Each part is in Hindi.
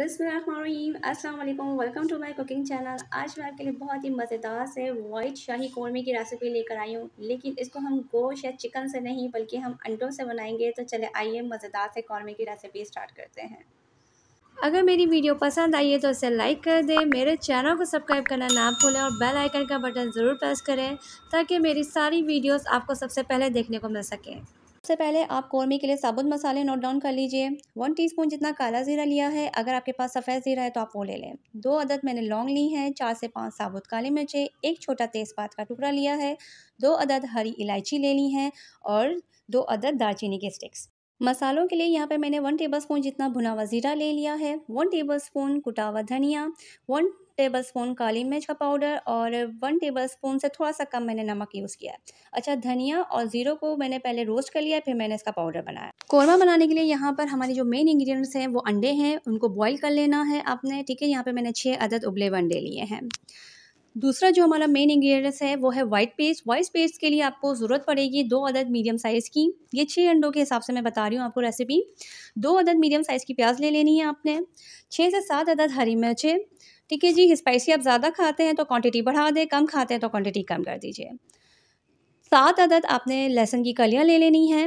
अस्सलाम वालेकुम welcome to my cooking channel आज मैं आपके लिए बहुत ही मज़ेदार से वाइट शाही कौरमे की रेसिपी लेकर आई हूँ लेकिन इसको हम गोश्त या चिकन से नहीं बल्कि हम अंडों से बनाएंगे तो चले आइए मज़ेदार से कौरमे की रेसिपी स्टार्ट करते हैं अगर मेरी वीडियो पसंद आई है तो इसे लाइक कर दें मेरे चैनल को सब्सक्राइब करना ना भूलें और बेल आइकन का बटन ज़रूर प्रेस करें ताकि मेरी सारी वीडियोज़ आपको सबसे पहले देखने को मिल सकें सबसे पहले आप कौरमे के लिए साबुत मसाले नोट डाउन कर लीजिए वन टीस्पून जितना काला ज़ीरा लिया है अगर आपके पास सफ़ेद ज़ीरा है तो आप वो ले लें दो अदद मैंने लौंग ली हैं चार से पाँच साबुत काली मिर्चें एक छोटा तेज़पात का टुकड़ा लिया है दो अदद हरी इलायची ले ली हैं और दो अदद दालचीनी के स्टिक्स मसालों के लिए यहाँ पर मैंने वन टेबलस्पून जितना भुना हुआ ज़ीरा ले लिया है वन टेबलस्पून कुटा हुआ धनिया वन टेबलस्पून काली मिर्च का पाउडर और वन टेबलस्पून से थोड़ा सा कम मैंने नमक यूज़ किया है अच्छा धनिया और ज़ीरो को मैंने पहले रोस्ट कर लिया फिर मैंने इसका पाउडर बनाया कौरमा बनाने के लिए यहाँ पर हमारे जो मेन इंग्रेडिएंट्स हैं वो अंडे हैं उनको बॉईल कर लेना है आपने ठीक है यहाँ पर मैंने छः अदद उबले हुए अंडे लिए हैं दूसरा जो हमारा मेन इंग्रेडिएंट्स है वो है वाइट पेस्ट वाइट पेस्ट के लिए आपको ज़रूरत पड़ेगी दो अदद मीडियम साइज़ की ये छः अंडों के हिसाब से मैं बता रही हूँ आपको रेसिपी दो अदद मीडियम साइज़ की प्याज ले लेनी है आपने छः से सात अदद हरी मिर्चें ठीक है जी स्पाइसी आप ज़्यादा खाते हैं तो क्वान्टिटी बढ़ा दें कम खाते हैं तो क्वान्टिटी कम कर दीजिए सात अदद आपने लहसुन की कलियाँ ले लेनी है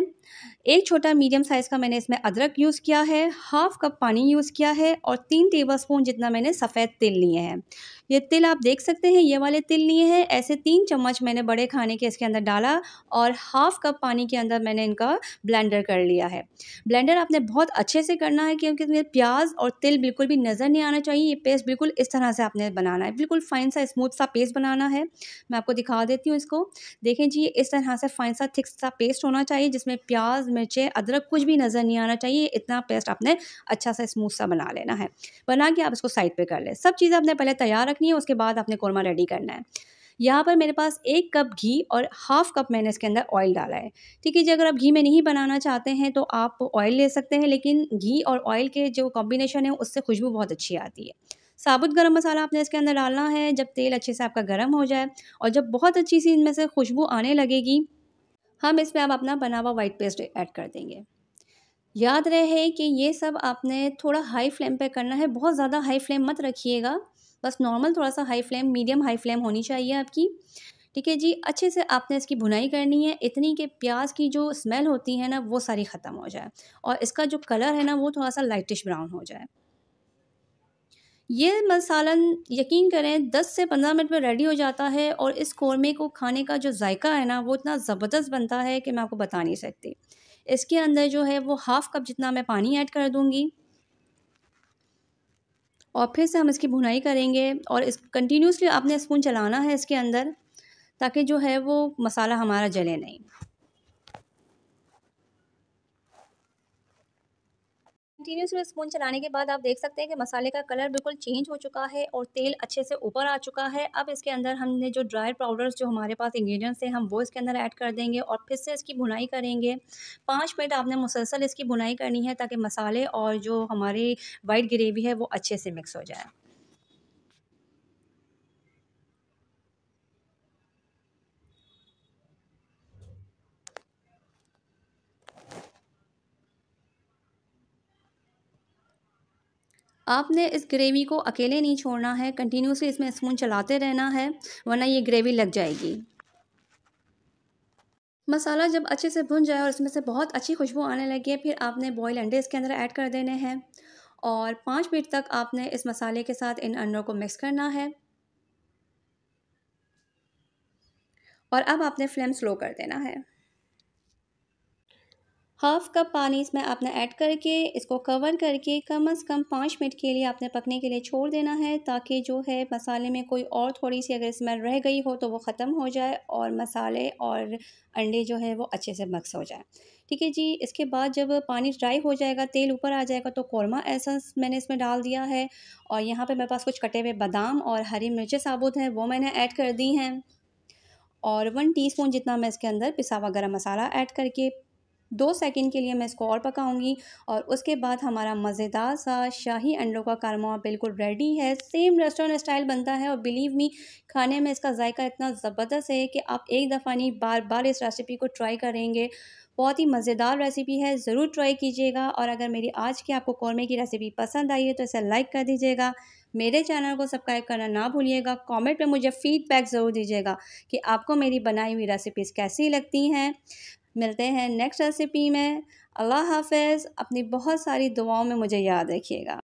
एक छोटा मीडियम साइज़ का मैंने इसमें अदरक यूज़ किया है हाफ़ कप पानी यूज़ किया है और तीन टेबल स्पून जितना मैंने सफ़ेद तिल लिए हैं ये तिल आप देख सकते हैं ये वाले तिल लिए हैं ऐसे तीन चम्मच मैंने बड़े खाने के इसके अंदर डाला और हाफ़ कप पानी के अंदर मैंने इनका ब्लेंडर कर लिया है ब्लेंडर आपने बहुत अच्छे से करना है क्योंकि इसमें प्याज और तिल बिल्कुल भी नज़र नहीं आना चाहिए ये पेस्ट बिल्कुल इस तरह से आपने बनाना है बिल्कुल फ़ाइन सा स्मूथ सा पेस्ट बनाना है मैं आपको दिखा देती हूँ इसको देखें जी इस तरह से फ़ाइन सा थिक सा पेस्ट होना चाहिए जिसमें प्याज मिर्चें अदरक कुछ भी नज़र नहीं आना चाहिए इतना पेस्ट आपने अच्छा सा स्मूथ सा बना लेना है बना के आप इसको साइड पर कर ले सब चीज़ें आपने पहले तैयार रखनी है उसके बाद आपने कौरमा रेडी करना है यहाँ पर मेरे पास एक कप घी और हाफ कप मैंने इसके अंदर ऑयल डाला है ठीक है जी अगर आप घी में नहीं बनाना चाहते हैं तो आप ऑयल ले सकते हैं लेकिन घी और ऑयल के जो कॉम्बिनेशन है उससे खुशबू बहुत अच्छी आती है साबुत गरम मसाला आपने इसके अंदर डालना है जब तेल अच्छे से आपका गरम हो जाए और जब बहुत अच्छी सी इनमें से खुशबू आने लगेगी हम इसमें अब अपना बना हुआ वाइट पेस्ट ऐड कर देंगे याद रहे कि ये सब आपने थोड़ा हाई फ्लेम पे करना है बहुत ज़्यादा हाई फ्लेम मत रखिएगा बस नॉर्मल थोड़ा सा high flame medium high flame होनी चाहिए आपकी ठीक है जी अच्छे से आपने इसकी भुनाई करनी है इतनी कि प्याज की जो स्मेल होती है ना वो सारी ख़त्म हो जाए और इसका जो कलर है ना वो थोड़ा सा लाइटिश ब्राउन हो जाए ये मसालन यकीन करें 10 से 15 मिनट में रेडी हो जाता है और इस कौरमे को खाने का जो जायका है ना वो इतना ज़बरदस्त बनता है कि मैं आपको बता नहीं सकती इसके अंदर जो है वो हाफ़ कप जितना मैं पानी ऐड कर दूँगी और फिर से हम इसकी भुनाई करेंगे और इस कंटिन्यूसली आपने स्पून चलाना है इसके अंदर ताकि जो है वो मसाला हमारा जले नहीं कंटिन्यूसली स्पून चलाने के बाद आप देख सकते हैं कि मसाले का कलर बिल्कुल चेंज हो चुका है और तेल अच्छे से ऊपर आ चुका है अब इसके अंदर हमने जो ड्राई पाउडर्स जो हमारे पास इंग्रेडिएंट्स हैं हम वो इसके अंदर ऐड कर देंगे और फिर से इसकी भुनाई करेंगे पाँच मिनट आपने मुसलसल इसकी भुनाई करनी है ताकि मसाले और जो हमारी वाइट ग्रेवी है वो अच्छे से मिक्स हो जाए आपने इस ग्रेवी को अकेले नहीं छोड़ना है कंटिन्यूसली इसमें स्पून चलाते रहना है वरना ये ग्रेवी लग जाएगी मसाला जब अच्छे से भुन जाए और इसमें से बहुत अच्छी खुशबू आने लगी है फिर आपने बॉयल अंडे इसके अंदर ऐड कर देने हैं और पाँच मिनट तक आपने इस मसाले के साथ इन अंडों को मिक्स करना है और अब आपने फ्लेम स्लो कर देना है हाफ कप पानी इसमें आपने ऐड करके इसको कवर करके कम अज़ कम पाँच मिनट के लिए आपने पकने के लिए छोड़ देना है ताकि जो है मसाले में कोई और थोड़ी सी अगर स्मेल रह गई हो तो वो ख़त्म हो जाए और मसाले और अंडे जो है वो अच्छे से मक्स हो जाए ठीक है जी इसके बाद जब पानी ड्राई हो जाएगा तेल ऊपर आ जाएगा तो कौरमा एसेंस मैंने इसमें डाल दिया है और यहाँ पर मेरे पास कुछ कटे हुए बादाम और हरी मिर्चें साबुत हैं वो मैंने ऐड कर दी हैं और वन टीस्पून जितना मैं इसके अंदर पिसा हुआ गरम मसाला ऐड करके दो सेकंड के लिए मैं इसको और पकाऊंगी और उसके बाद हमारा मज़ेदार सा शाही अंडों का कारमा बिल्कुल रेडी है सेम रेस्टोरेंट स्टाइल बनता है और बिलीव मी खाने में इसका जायका इतना ज़बरदस्त है कि आप एक दफ़ा नहीं बार बार इस रेसिपी को ट्राई करेंगे बहुत ही मज़ेदार रेसिपी है ज़रूर ट्राई कीजिएगा और अगर मेरी आज की आपको कौरमे की रेसिपी पसंद आई है तो इसे लाइक कर दीजिएगा मेरे चैनल को सब्सक्राइब करना ना भूलिएगा कमेंट में मुझे फ़ीडबैक ज़रूर दीजिएगा कि आपको मेरी बनाई हुई रेसिपीज़ कैसी लगती हैं मिलते हैं नेक्स्ट रेसिपी में अल्लाह हाफ़िज़ अपनी बहुत सारी दुआओं में मुझे याद रखिएगा